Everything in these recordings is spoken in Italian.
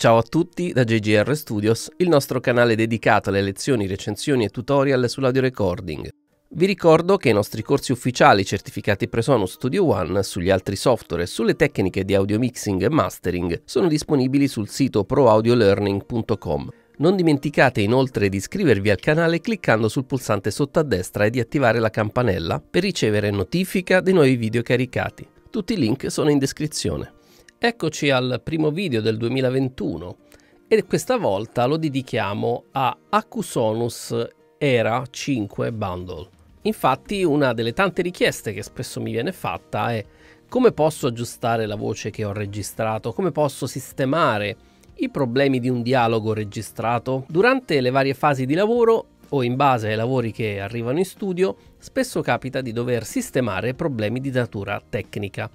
Ciao a tutti da JGR Studios, il nostro canale dedicato alle lezioni, recensioni e tutorial sull'audio recording. Vi ricordo che i nostri corsi ufficiali certificati Presonus Studio One sugli altri software e sulle tecniche di audio mixing e mastering sono disponibili sul sito proaudiolearning.com. Non dimenticate inoltre di iscrivervi al canale cliccando sul pulsante sotto a destra e di attivare la campanella per ricevere notifica dei nuovi video caricati. Tutti i link sono in descrizione. Eccoci al primo video del 2021 e questa volta lo dedichiamo a Acusonus Era 5 Bundle. Infatti una delle tante richieste che spesso mi viene fatta è come posso aggiustare la voce che ho registrato, come posso sistemare i problemi di un dialogo registrato. Durante le varie fasi di lavoro o in base ai lavori che arrivano in studio, spesso capita di dover sistemare problemi di natura tecnica.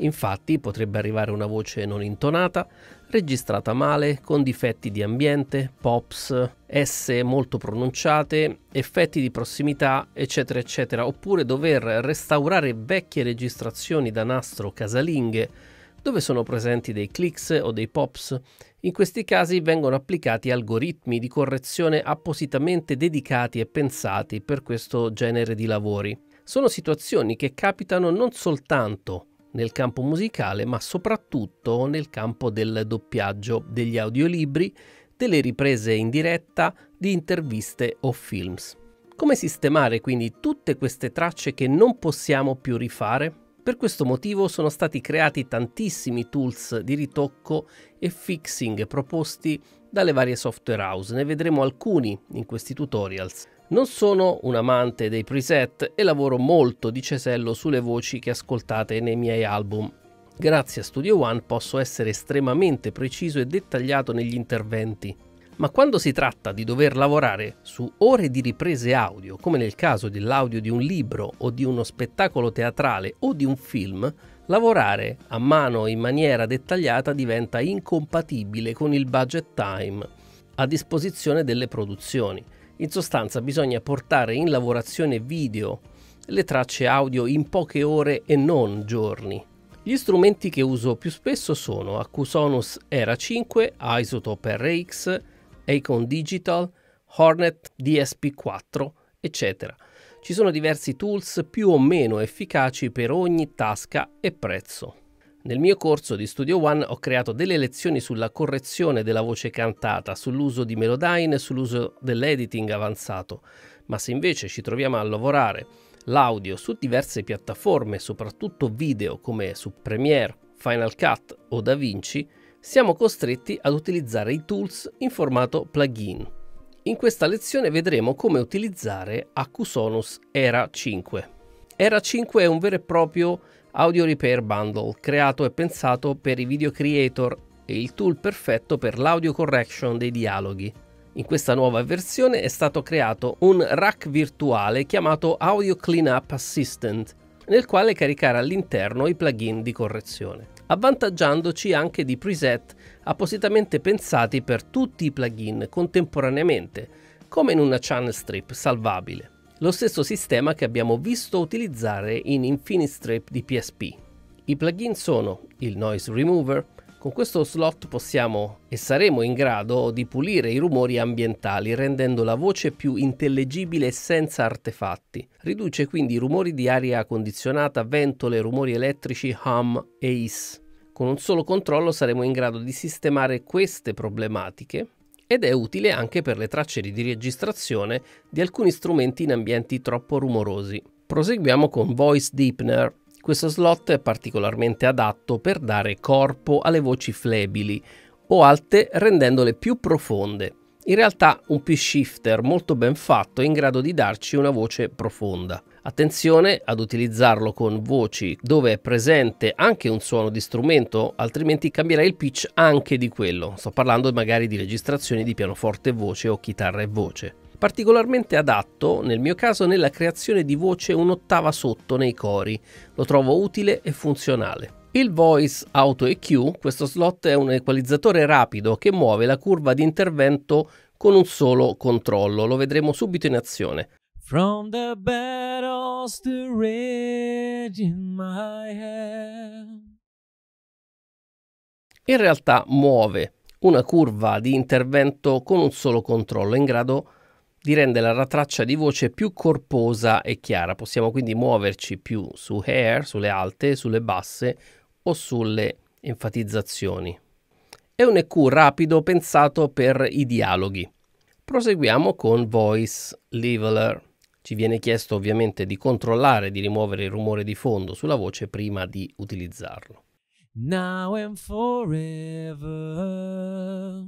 Infatti potrebbe arrivare una voce non intonata, registrata male, con difetti di ambiente, pops, S molto pronunciate, effetti di prossimità, eccetera, eccetera, oppure dover restaurare vecchie registrazioni da nastro casalinghe dove sono presenti dei clicks o dei pops. In questi casi vengono applicati algoritmi di correzione appositamente dedicati e pensati per questo genere di lavori. Sono situazioni che capitano non soltanto nel campo musicale, ma soprattutto nel campo del doppiaggio, degli audiolibri, delle riprese in diretta, di interviste o films. Come sistemare quindi tutte queste tracce che non possiamo più rifare? Per questo motivo sono stati creati tantissimi tools di ritocco e fixing proposti dalle varie software house, ne vedremo alcuni in questi tutorials. Non sono un amante dei preset e lavoro molto di cesello sulle voci che ascoltate nei miei album. Grazie a Studio One posso essere estremamente preciso e dettagliato negli interventi, ma quando si tratta di dover lavorare su ore di riprese audio, come nel caso dell'audio di un libro o di uno spettacolo teatrale o di un film, lavorare a mano in maniera dettagliata diventa incompatibile con il budget time a disposizione delle produzioni in sostanza bisogna portare in lavorazione video le tracce audio in poche ore e non giorni. Gli strumenti che uso più spesso sono Acusonus Era 5, Isotope RX, Acon Digital, Hornet DSP4, eccetera. Ci sono diversi tools più o meno efficaci per ogni tasca e prezzo. Nel mio corso di Studio One ho creato delle lezioni sulla correzione della voce cantata, sull'uso di melodyne, sull'uso dell'editing avanzato, ma se invece ci troviamo a lavorare l'audio su diverse piattaforme, soprattutto video come su Premiere, Final Cut o DaVinci, siamo costretti ad utilizzare i tools in formato plugin. In questa lezione vedremo come utilizzare Acusonus Era 5. Era 5 è un vero e proprio audio repair bundle creato e pensato per i video creator e il tool perfetto per l'audio correction dei dialoghi. In questa nuova versione è stato creato un rack virtuale chiamato Audio Cleanup Assistant, nel quale caricare all'interno i plugin di correzione, avvantaggiandoci anche di preset appositamente pensati per tutti i plugin contemporaneamente, come in una channel strip salvabile lo stesso sistema che abbiamo visto utilizzare in Infinistrip di PSP. I plugin sono il Noise Remover, con questo slot possiamo e saremo in grado di pulire i rumori ambientali rendendo la voce più intellegibile e senza artefatti. Riduce quindi i rumori di aria condizionata, ventole, rumori elettrici, hum e hiss. Con un solo controllo saremo in grado di sistemare queste problematiche ed è utile anche per le tracce di registrazione di alcuni strumenti in ambienti troppo rumorosi. Proseguiamo con Voice Deepener. Questo slot è particolarmente adatto per dare corpo alle voci flebili o alte rendendole più profonde. In realtà un P-shifter molto ben fatto è in grado di darci una voce profonda. Attenzione ad utilizzarlo con voci dove è presente anche un suono di strumento, altrimenti cambierai il pitch anche di quello. Sto parlando magari di registrazioni di pianoforte e voce o chitarra e voce. Particolarmente adatto, nel mio caso, nella creazione di voce un'ottava sotto nei cori. Lo trovo utile e funzionale. Il Voice Auto EQ, questo slot è un equalizzatore rapido che muove la curva di intervento con un solo controllo, lo vedremo subito in azione. From the battles to rage in my head. In realtà muove una curva di intervento con un solo controllo in grado di rendere la traccia di voce più corposa e chiara. Possiamo quindi muoverci più su hair, sulle alte, sulle basse o sulle enfatizzazioni. È un EQ rapido pensato per i dialoghi. Proseguiamo con Voice Leveler. Ci viene chiesto ovviamente di controllare di rimuovere il rumore di fondo sulla voce prima di utilizzarlo. Now and forever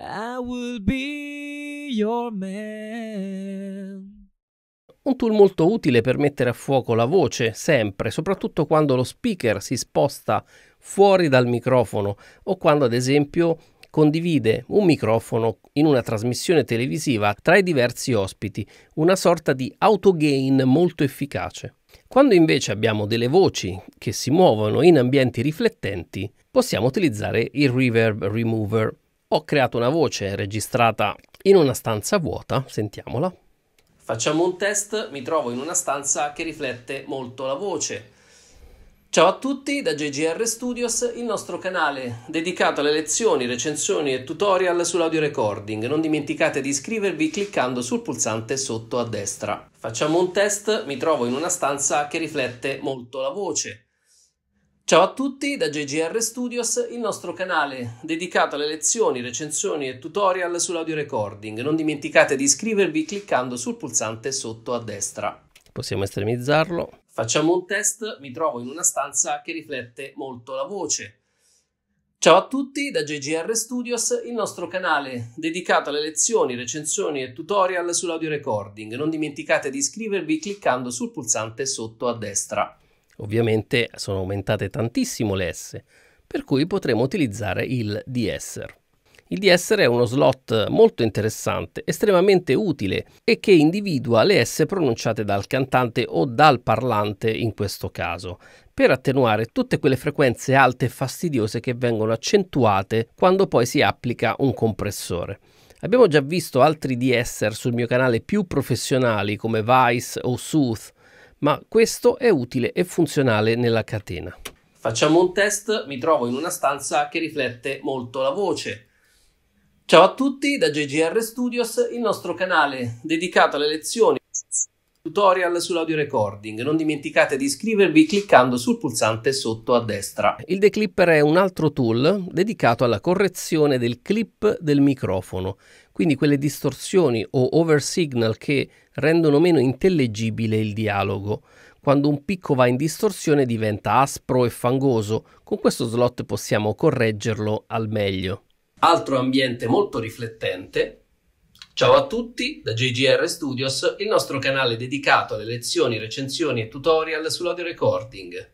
I will be your man. Un tool molto utile per mettere a fuoco la voce sempre, soprattutto quando lo speaker si sposta fuori dal microfono o quando ad esempio condivide un microfono in una trasmissione televisiva tra i diversi ospiti, una sorta di autogain molto efficace. Quando invece abbiamo delle voci che si muovono in ambienti riflettenti, possiamo utilizzare il reverb remover. Ho creato una voce registrata in una stanza vuota, sentiamola. Facciamo un test, mi trovo in una stanza che riflette molto la voce Ciao a tutti da JGR Studios, il nostro canale dedicato alle lezioni, recensioni e tutorial sull'audio recording. Non dimenticate di iscrivervi cliccando sul pulsante sotto a destra. Facciamo un test, mi trovo in una stanza che riflette molto la voce. Ciao a tutti da JGR Studios, il nostro canale dedicato alle lezioni, recensioni e tutorial sull'audio recording. Non dimenticate di iscrivervi cliccando sul pulsante sotto a destra. Possiamo estremizzarlo. Facciamo un test, mi trovo in una stanza che riflette molto la voce. Ciao a tutti da JGR Studios, il nostro canale dedicato alle lezioni, recensioni e tutorial sull'audio recording. Non dimenticate di iscrivervi cliccando sul pulsante sotto a destra. Ovviamente sono aumentate tantissimo le S, per cui potremo utilizzare il DSR. Il DSR è uno slot molto interessante, estremamente utile e che individua le S pronunciate dal cantante o dal parlante in questo caso, per attenuare tutte quelle frequenze alte e fastidiose che vengono accentuate quando poi si applica un compressore. Abbiamo già visto altri DSR sul mio canale più professionali come Vice o Sooth, ma questo è utile e funzionale nella catena. Facciamo un test, mi trovo in una stanza che riflette molto la voce, Ciao a tutti da JGR Studios, il nostro canale dedicato alle lezioni tutorial sull'audio recording. Non dimenticate di iscrivervi cliccando sul pulsante sotto a destra. Il declipper è un altro tool dedicato alla correzione del clip del microfono, quindi quelle distorsioni o oversignal che rendono meno intellegibile il dialogo. Quando un picco va in distorsione diventa aspro e fangoso, con questo slot possiamo correggerlo al meglio altro ambiente molto riflettente. Ciao a tutti da JGR Studios, il nostro canale dedicato alle lezioni, recensioni e tutorial sull'audio recording.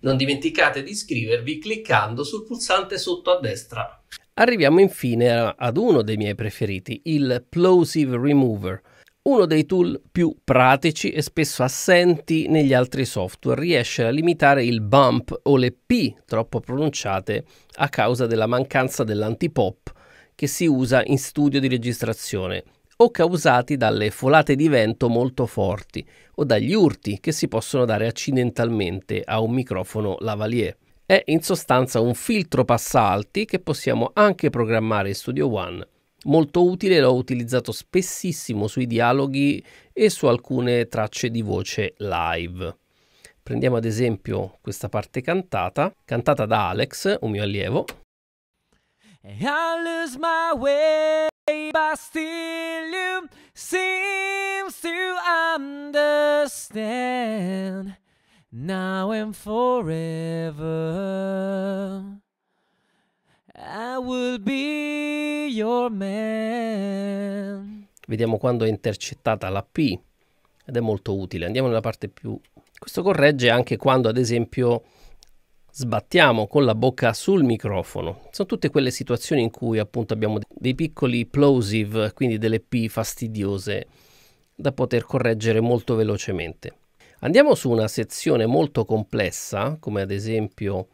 Non dimenticate di iscrivervi cliccando sul pulsante sotto a destra. Arriviamo infine ad uno dei miei preferiti, il Plosive Remover uno dei tool più pratici e spesso assenti negli altri software riesce a limitare il bump o le P troppo pronunciate a causa della mancanza dell'antipop che si usa in studio di registrazione o causati dalle folate di vento molto forti o dagli urti che si possono dare accidentalmente a un microfono lavalier. È in sostanza un filtro passalti che possiamo anche programmare in Studio One molto utile, l'ho utilizzato spessissimo sui dialoghi e su alcune tracce di voce live. Prendiamo ad esempio questa parte cantata, cantata da Alex, un mio allievo. Now and forever. I will be your man. Vediamo quando è intercettata la P ed è molto utile. Andiamo nella parte più... Questo corregge anche quando, ad esempio, sbattiamo con la bocca sul microfono. Sono tutte quelle situazioni in cui appunto abbiamo dei piccoli plosive, quindi delle P fastidiose, da poter correggere molto velocemente. Andiamo su una sezione molto complessa, come ad esempio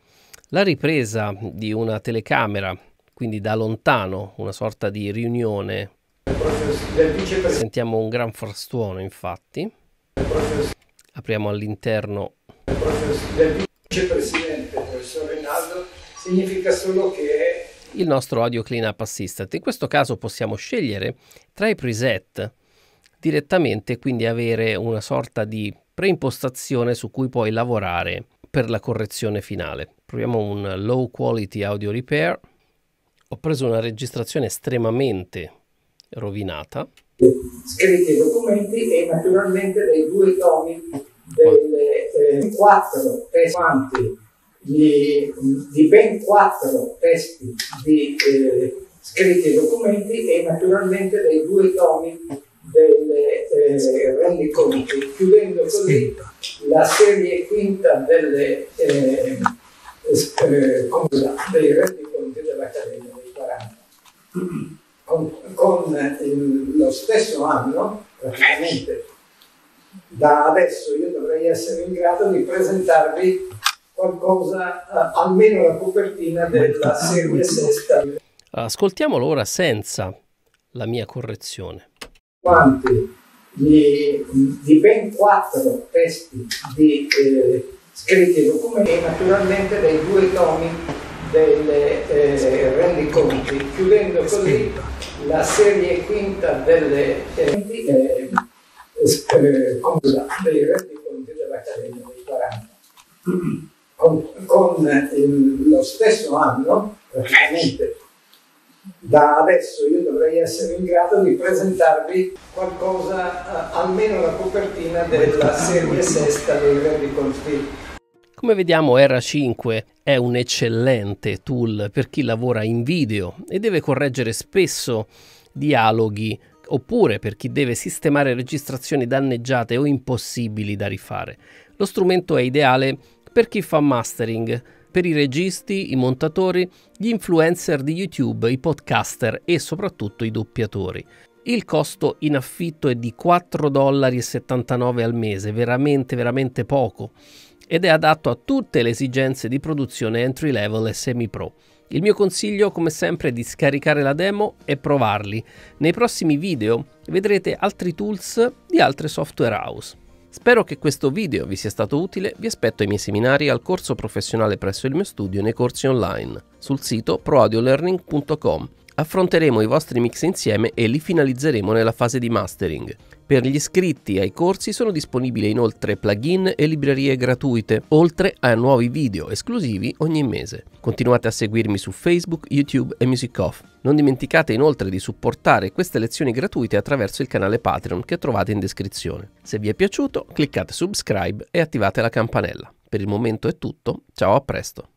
la ripresa di una telecamera, quindi da lontano, una sorta di riunione. Sentiamo un gran frastuono, infatti. Apriamo all'interno. significa solo che il nostro audio cleanup assistant. In questo caso possiamo scegliere tra i preset direttamente, quindi avere una sorta di preimpostazione su cui poi lavorare per la correzione finale. Proviamo un low quality audio repair. Ho preso una registrazione estremamente rovinata. Scritti i documenti e naturalmente dei due tomi delle, eh, quattro testi di, di, ben quattro testi di eh, scritti documenti e naturalmente dei due tomi delle eh, rendiconti, chiudendo così la serie quinta delle eh, eh, dei rendiconti dell'Accademia dei 40. Con, con eh, il, lo stesso anno, praticamente da adesso io dovrei essere in grado di presentarvi qualcosa, eh, almeno la copertina della ah, serie sesta. Ascoltiamolo ora senza la mia correzione. Quanti di, di ben quattro testi di eh, scritti scrivevo come naturalmente dei due tomi del eh, rendiconti, chiudendo così la serie quinta delle, eh, eh, eh dei rendiconti dell'Accademia dei 40. Con, con lo stesso anno, praticamente da adesso io dovrei essere in grado di presentarvi qualcosa, eh, almeno la copertina della serie sesta dei rendiconti come vediamo r 5 è un eccellente tool per chi lavora in video e deve correggere spesso dialoghi oppure per chi deve sistemare registrazioni danneggiate o impossibili da rifare. Lo strumento è ideale per chi fa mastering, per i registi, i montatori, gli influencer di YouTube, i podcaster e soprattutto i doppiatori. Il costo in affitto è di 4,79 dollari al mese, veramente veramente poco ed è adatto a tutte le esigenze di produzione entry level e semi pro. Il mio consiglio come sempre è di scaricare la demo e provarli. Nei prossimi video vedrete altri tools di altre software house. Spero che questo video vi sia stato utile, vi aspetto ai miei seminari e al corso professionale presso il mio studio nei corsi online sul sito proadiolearning.com. Affronteremo i vostri mix insieme e li finalizzeremo nella fase di mastering. Per gli iscritti ai corsi sono disponibili inoltre plugin e librerie gratuite, oltre a nuovi video esclusivi ogni mese. Continuate a seguirmi su Facebook, YouTube e MusicOff. Non dimenticate inoltre di supportare queste lezioni gratuite attraverso il canale Patreon che trovate in descrizione. Se vi è piaciuto, cliccate subscribe e attivate la campanella. Per il momento è tutto, ciao a presto!